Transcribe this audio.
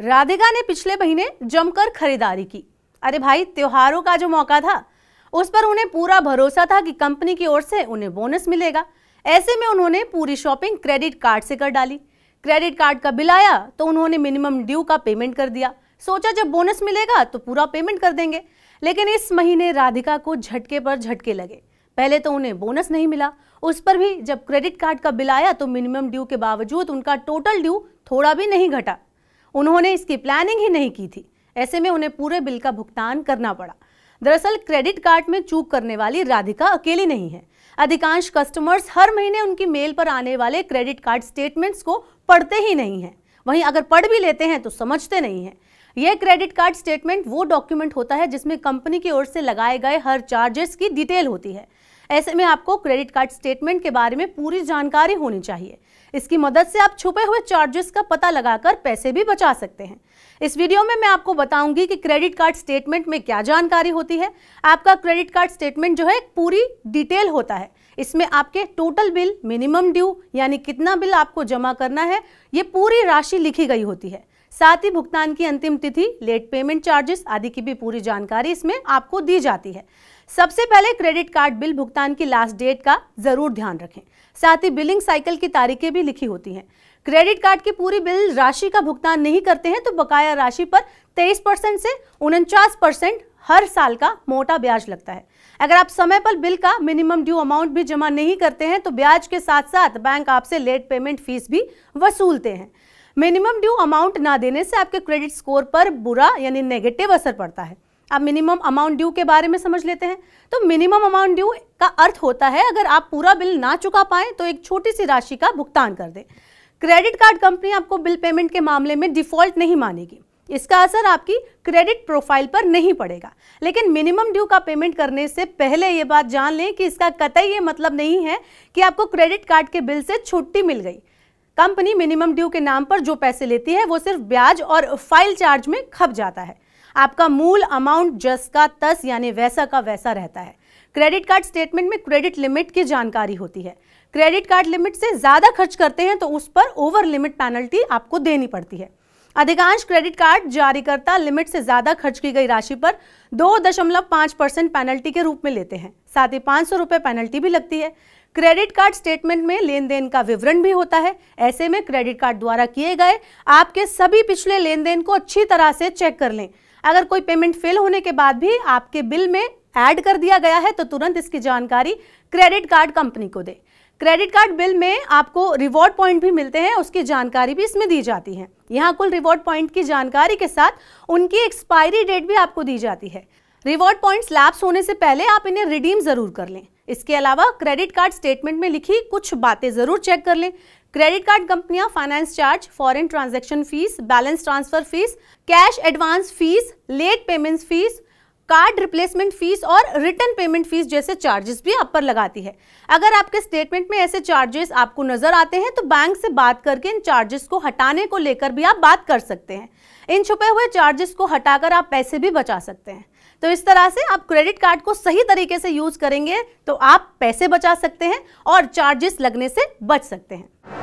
राधिका ने पिछले महीने जमकर खरीदारी की अरे भाई त्योहारों का जो मौका था उस पर उन्हें पूरा भरोसा था कि कंपनी की ओर से उन्हें बोनस मिलेगा ऐसे में उन्होंने पूरी शॉपिंग क्रेडिट कार्ड से कर डाली क्रेडिट कार्ड का बिल आया तो उन्होंने मिनिमम ड्यू का पेमेंट कर दिया सोचा जब बोनस मिलेगा तो पूरा पेमेंट कर देंगे लेकिन इस महीने राधिका को झटके पर झटके लगे पहले तो उन्हें बोनस नहीं मिला उस पर भी जब क्रेडिट कार्ड का बिल आया तो मिनिमम ड्यू के बावजूद उनका टोटल ड्यू थोड़ा भी नहीं घटा उन्होंने इसकी प्लानिंग ही नहीं की थी ऐसे में उन्हें पूरे बिल का भुगतान करना पड़ा दरअसल क्रेडिट कार्ड में चूक करने वाली राधिका अकेली नहीं है अधिकांश कस्टमर्स हर महीने उनकी मेल पर आने वाले क्रेडिट कार्ड स्टेटमेंट्स को पढ़ते ही नहीं हैं वहीं अगर पढ़ भी लेते हैं तो समझते नहीं हैं यह क्रेडिट कार्ड स्टेटमेंट वो डॉक्यूमेंट होता है जिसमें कंपनी की ओर से लगाए गए हर चार्जेस की डिटेल होती है ऐसे में आपको क्रेडिट कार्ड स्टेटमेंट के बारे में पूरी जानकारी होनी चाहिए इसकी मदद से आप छुपे हुए चार्जेस का पता लगाकर पैसे भी बचा सकते हैं इस वीडियो में मैं आपको बताऊंगी कि क्रेडिट कार्ड स्टेटमेंट में क्या जानकारी होती है आपका क्रेडिट कार्ड स्टेटमेंट जो है पूरी डिटेल होता है इसमें आपके टोटल बिल मिनिमम ड्यू यानी कितना बिल आपको जमा करना है ये पूरी राशि लिखी गई होती है साथ ही भुगतान की अंतिम तिथि लेट पेमेंट चार्जेस आदि की भी पूरी जानकारी इसमें आपको दी जाती है सबसे पहले क्रेडिट कार्ड बिल भुगतान की लास्ट डेट का जरूर ध्यान रखें साथ ही बिलिंग साइकिल की तारीखें भी लिखी होती हैं क्रेडिट कार्ड की पूरी बिल राशि का भुगतान नहीं करते हैं तो बकाया राशि पर 23 परसेंट से उनचास परसेंट हर साल का मोटा ब्याज लगता है अगर आप समय पर बिल का मिनिमम ड्यू अमाउंट भी जमा नहीं करते हैं तो ब्याज के साथ साथ बैंक आपसे लेट पेमेंट फीस भी वसूलते हैं मिनिमम ड्यू अमाउंट ना देने से आपके क्रेडिट स्कोर पर बुरा यानी नेगेटिव असर पड़ता है आप मिनिमम अमाउंट ड्यू के बारे में समझ लेते हैं तो मिनिमम अमाउंट ड्यू का अर्थ होता है अगर आप पूरा बिल ना चुका पाएं तो एक छोटी सी राशि का भुगतान कर दें क्रेडिट कार्ड कंपनी आपको बिल पेमेंट के मामले में डिफॉल्ट नहीं मानेगी इसका असर आपकी क्रेडिट प्रोफाइल पर नहीं पड़ेगा लेकिन मिनिमम ड्यू का पेमेंट करने से पहले ये बात जान लें कि इसका कतई ये मतलब नहीं है कि आपको क्रेडिट कार्ड के बिल से छुट्टी मिल गई कंपनी मिनिमम ड्यू के नाम पर जो पैसे लेती है वो सिर्फ ब्याज और फाइल चार्ज में खप जाता है आपका मूल अमाउंट जस का तस यानी वैसा का वैसा रहता है क्रेडिट कार्ड स्टेटमेंट में क्रेडिट लिमिट की जानकारी होती है क्रेडिट कार्ड लिमिट से ज़्यादा खर्च करते हैं तो उस पर ओवर लिमिट पेनल्टी आपको देनी पड़ती है अधिकांश क्रेडिट कार्ड जारीकर्ता लिमिट से ज़्यादा खर्च की गई राशि पर दो दशमलव पाँच परसेंट पेनल्टी के रूप में लेते हैं साथ ही पांच सौ रुपये पेनल्टी भी लगती है क्रेडिट कार्ड स्टेटमेंट में लेन देन का विवरण भी होता है ऐसे में क्रेडिट कार्ड द्वारा किए गए आपके सभी पिछले लेन देन को अच्छी तरह से चेक कर लें अगर कोई पेमेंट फेल होने के बाद भी आपके बिल में ऐड कर दिया गया है तो तुरंत इसकी जानकारी क्रेडिट कार्ड कंपनी को दे क्रेडिट कार्ड बिल में आपको रिवॉर्ड पॉइंट भी मिलते हैं उसकी जानकारी भी इसमें दी जाती है यहाँ कुल रिवॉर्ड पॉइंट की जानकारी के साथ उनकी एक्सपायरी डेट भी आपको दी जाती है रिवॉर्ड पॉइंट्स लैप्स होने से पहले आप इन्हें रिडीम जरूर कर लें इसके अलावा क्रेडिट कार्ड स्टेटमेंट में लिखी कुछ बातें जरूर चेक कर लें क्रेडिट कार्ड कंपनियां finance charge foreign transaction fees balance transfer fees cash advance fees late payments fees card replacement fees और रिटर्न पेमेंट फीस जैसे चार्जेस भी आप पर लगाती है अगर आपके स्टेटमेंट में ऐसे चार्जेस आपको नजर आते हैं तो बैंक से बात करके इन चार्जेस को हटाने को लेकर भी आप बात कर सकते हैं इन छुपे हुए चार्जेस को हटाकर आप पैसे भी बचा सकते हैं तो इस तरह से आप क्रेडिट कार्ड को सही तरीके से यूज करेंगे तो आप पैसे बचा सकते हैं और चार्जेस लगने से बच सकते हैं